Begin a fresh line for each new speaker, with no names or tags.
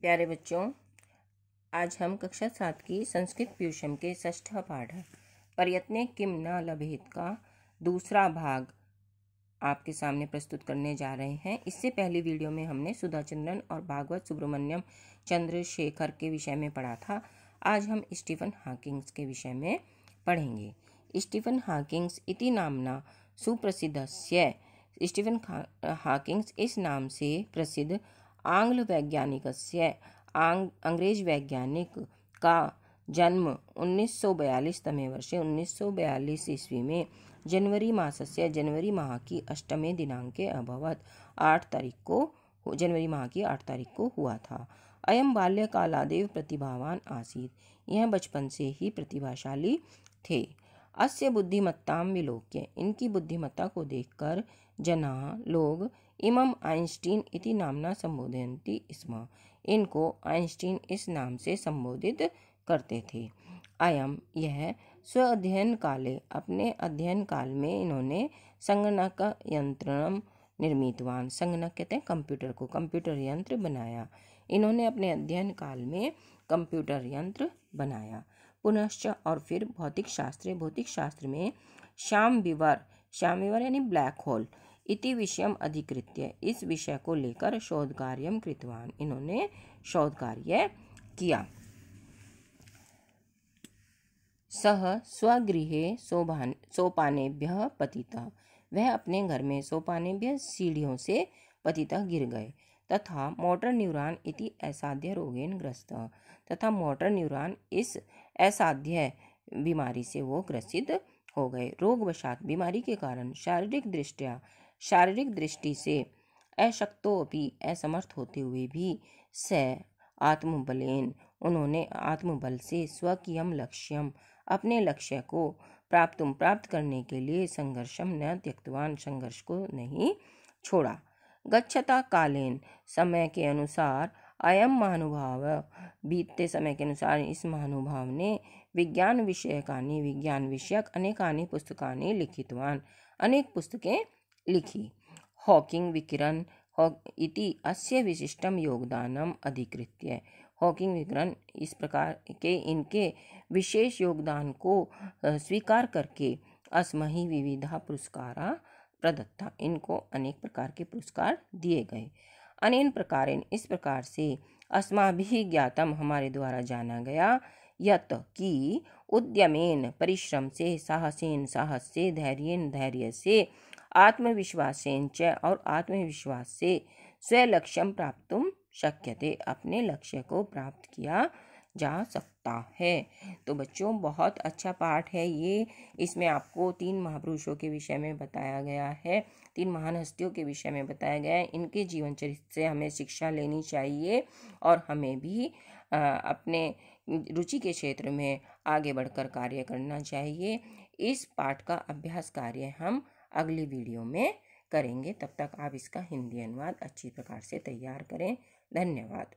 प्यारे बच्चों आज हम कक्षा सात की संस्कृत प्यूषम के ष्ठ पाठ प्रयत्न किम न लभेद का दूसरा भाग आपके सामने प्रस्तुत करने जा रहे हैं इससे पहली वीडियो में हमने सुधा चंद्रन और भागवत सुब्रमण्यम चंद्रशेखर के विषय में पढ़ा था आज हम स्टीफन हॉकिंग्स के विषय में पढ़ेंगे स्टीफन हॉकिंग्स इति नामना सुप्रसिद्ध स्टीफन हॉकिंग्स इस नाम से प्रसिद्ध आंग्ल से आंग वैज्ञानिक का जन्म तमे वर्षे 1942 ईस्वी में जनवरी मास से जनवरी माह की अष्टमे दिनांके अभवत आठ तारीख को जनवरी माह की आठ तारीख को हुआ था अयम बाल्यकालादेव प्रतिभावान आसीत यह बचपन से ही प्रतिभाशाली थे अस्य बुद्धिमत्ता विलोक्य इनकी बुद्धिमत्ता को देखकर जना लोग इमम आइंस्टीन इति नामना संबोधयती स्म इनको आइंस्टीन इस नाम से संबोधित करते थे अयम यह स्व अध्ययन काले अपने अध्ययन काल में इन्होंने संगणक यंत्र निर्मितवान संगणक कहते हैं कंप्यूटर को कंप्यूटर यंत्र बनाया इन्होंने अपने अध्ययन काल में कंप्यूटर यंत्र बनाया पुनश्च और फिर भौतिक शास्त्र भौतिक शास्त्र में श्याम विवर श्याम विवर यानी ब्लैक होल इति विषयम अधिकृत्य इस विषय को लेकर शोध कार्यम कृतवान इन्होंने शोध कार्य किया सह स्वगृह सोभान सोपानेभ्य पतितः वह अपने घर में सोपानेभ्य सीढ़ियों से पति गिर गए तथा मोटर न्यूरॉन इति असाध्य रोगेन ग्रस्त तथा मोटर न्यूरॉन इस असाध्य बीमारी से वो ग्रसित हो गए रोगवशात बीमारी के कारण शारीरिक दृष्टिया शारीरिक दृष्टि से अशक्तोपि असमर्थ होते हुए भी स आत्मबलेन उन्होंने आत्मबल से स्वकीयम लक्ष्यम अपने लक्ष्य को प्राप्त प्राप्त करने के लिए संघर्षम न त्यक्तवान संघर्ष को नहीं छोड़ा गच्छता कालेन समय के अनुसार अयम महानुभाव बीतते समय के अनुसार इस महानुभाव ने विज्ञान विषयकानी विज्ञान विषयक अनेकानी पुस्तकानी लिखितवान अनेक पुस्तकें लिखी हॉकिंग विकिरण इति अस्य विशिष्टम योगदानम अधिकृत्य हॉकिंग विकिरण इस प्रकार के इनके विशेष योगदान को स्वीकार करके अस्मही विविधा पुरस्कारा प्रदत्ता इनको अनेक प्रकार के पुरस्कार दिए गए अनेन प्रकारेण इस प्रकार से भी ज्ञातम हमारे द्वारा जाना गया यत कि उद्यमेन परिश्रम से साहसेन साहस से धैर्यन धैर्य से आत्मविश्वासेन च और आत्मविश्वास से स्वलक्ष्यम प्राप्त शक्यते अपने लक्ष्य को प्राप्त किया जा सकता है तो बच्चों बहुत अच्छा पाठ है ये इसमें आपको तीन महापुरुषों के विषय में बताया गया है तीन महान हस्तियों के विषय में बताया गया है इनके जीवन चरित्र से हमें शिक्षा लेनी चाहिए और हमें भी अपने रुचि के क्षेत्र में आगे बढ़कर कार्य करना चाहिए इस पाठ का अभ्यास कार्य हम अगली वीडियो में करेंगे तब तक आप इसका हिंदी अनुवाद अच्छी प्रकार से तैयार करें धन्यवाद